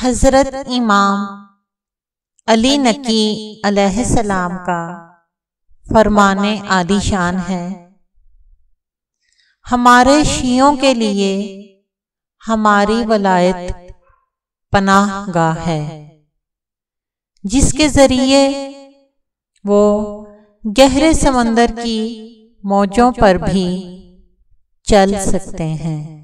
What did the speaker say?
हज़रत इमाम अली नकी अलैहिस्सलाम का फरमान आदिशान है हमारे शियों के लिए हमारी वलायत पनाह गाह है जिसके ज़रिए वो गहरे समंदर की मौजों पर भी चल सकते हैं